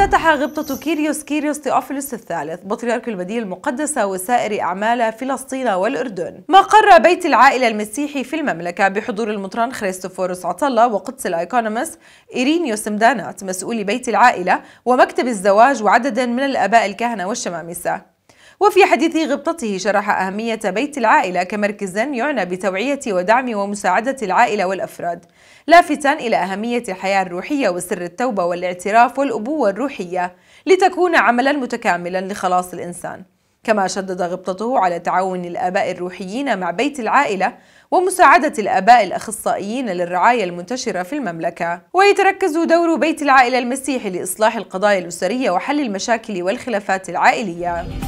افتتح غبطة كيريوس كيريوس تيوفيلوس الثالث بطريرك المدينة المقدسة وسائر أعمال فلسطين والأردن مقر بيت العائلة المسيحي في المملكة بحضور المطران خريستوفوروس عطلة وقدس الأيكونومس إيرينيوس مدانات مسؤول بيت العائلة ومكتب الزواج وعدد من الآباء الكهنة والشمامسة وفي حديث غبطته شرح أهمية بيت العائلة كمركز يعنى بتوعية ودعم ومساعدة العائلة والأفراد لافتا إلى أهمية الحياة الروحية وسر التوبة والاعتراف والأبوة الروحية لتكون عملا متكاملا لخلاص الإنسان كما شدد غبطته على تعاون الآباء الروحيين مع بيت العائلة ومساعدة الآباء الأخصائيين للرعاية المنتشرة في المملكة ويتركز دور بيت العائلة المسيحي لإصلاح القضايا الأسرية وحل المشاكل والخلافات العائلية